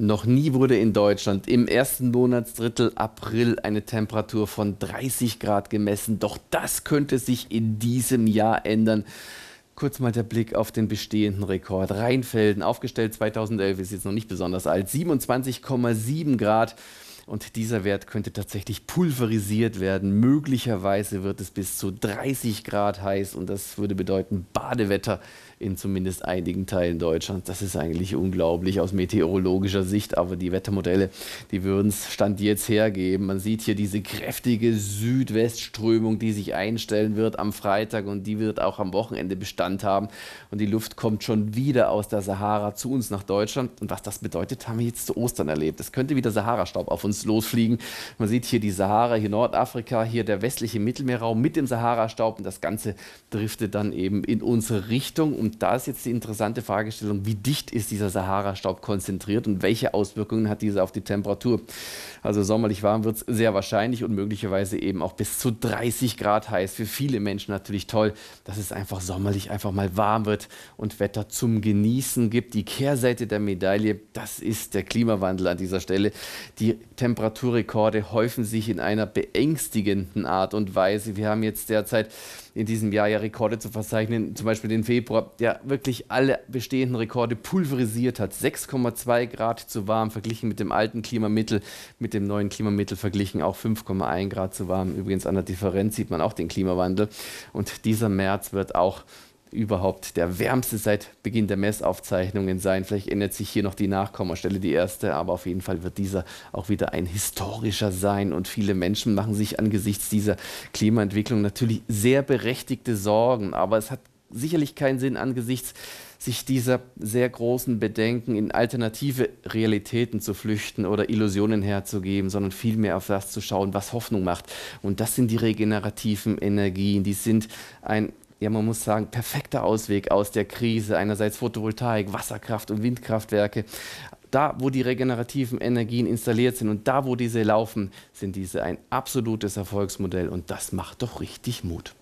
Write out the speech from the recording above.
Noch nie wurde in Deutschland im ersten Monatsdrittel April eine Temperatur von 30 Grad gemessen. Doch das könnte sich in diesem Jahr ändern. Kurz mal der Blick auf den bestehenden Rekord. Rheinfelden, aufgestellt 2011, ist jetzt noch nicht besonders alt. 27,7 Grad. Und dieser Wert könnte tatsächlich pulverisiert werden. Möglicherweise wird es bis zu 30 Grad heiß und das würde bedeuten Badewetter in zumindest einigen Teilen Deutschlands. Das ist eigentlich unglaublich aus meteorologischer Sicht, aber die Wettermodelle, die würden es Stand jetzt hergeben. Man sieht hier diese kräftige Südwestströmung, die sich einstellen wird am Freitag und die wird auch am Wochenende Bestand haben. Und die Luft kommt schon wieder aus der Sahara zu uns nach Deutschland. Und was das bedeutet, haben wir jetzt zu Ostern erlebt. Es könnte wieder Sahara-Staub auf uns uns losfliegen. Man sieht hier die Sahara, hier Nordafrika, hier der westliche Mittelmeerraum mit dem Sahara-Staub und das Ganze driftet dann eben in unsere Richtung. Und da ist jetzt die interessante Fragestellung, wie dicht ist dieser Sahara-Staub konzentriert und welche Auswirkungen hat dieser auf die Temperatur? Also sommerlich warm wird es sehr wahrscheinlich und möglicherweise eben auch bis zu 30 Grad heiß. Für viele Menschen natürlich toll, dass es einfach sommerlich einfach mal warm wird und Wetter zum Genießen gibt. Die Kehrseite der Medaille, das ist der Klimawandel an dieser Stelle. Die Temperatur Temperaturrekorde häufen sich in einer beängstigenden Art und Weise. Wir haben jetzt derzeit in diesem Jahr ja Rekorde zu verzeichnen, zum Beispiel den Februar, der wirklich alle bestehenden Rekorde pulverisiert hat. 6,2 Grad zu warm verglichen mit dem alten Klimamittel, mit dem neuen Klimamittel verglichen auch 5,1 Grad zu warm. Übrigens an der Differenz sieht man auch den Klimawandel. Und dieser März wird auch überhaupt der wärmste seit Beginn der Messaufzeichnungen sein. Vielleicht ändert sich hier noch die Nachkommastelle, die erste, aber auf jeden Fall wird dieser auch wieder ein historischer sein. Und viele Menschen machen sich angesichts dieser Klimaentwicklung natürlich sehr berechtigte Sorgen. Aber es hat sicherlich keinen Sinn angesichts sich dieser sehr großen Bedenken in alternative Realitäten zu flüchten oder Illusionen herzugeben, sondern vielmehr auf das zu schauen, was Hoffnung macht. Und das sind die regenerativen Energien. Die sind ein ja, man muss sagen, perfekter Ausweg aus der Krise. Einerseits Photovoltaik, Wasserkraft und Windkraftwerke. Da, wo die regenerativen Energien installiert sind und da, wo diese laufen, sind diese ein absolutes Erfolgsmodell und das macht doch richtig Mut.